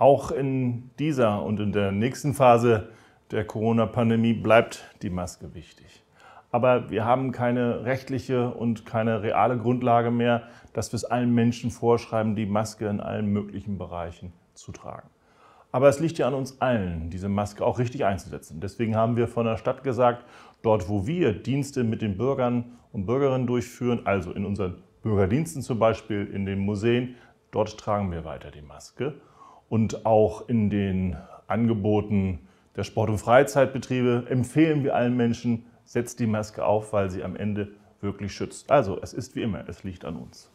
Auch in dieser und in der nächsten Phase der Corona-Pandemie bleibt die Maske wichtig. Aber wir haben keine rechtliche und keine reale Grundlage mehr, dass wir es allen Menschen vorschreiben, die Maske in allen möglichen Bereichen zu tragen. Aber es liegt ja an uns allen, diese Maske auch richtig einzusetzen. Deswegen haben wir von der Stadt gesagt, dort wo wir Dienste mit den Bürgern und Bürgerinnen durchführen, also in unseren Bürgerdiensten zum Beispiel, in den Museen, dort tragen wir weiter die Maske und auch in den Angeboten der Sport- und Freizeitbetriebe empfehlen wir allen Menschen, setzt die Maske auf, weil sie am Ende wirklich schützt. Also es ist wie immer, es liegt an uns.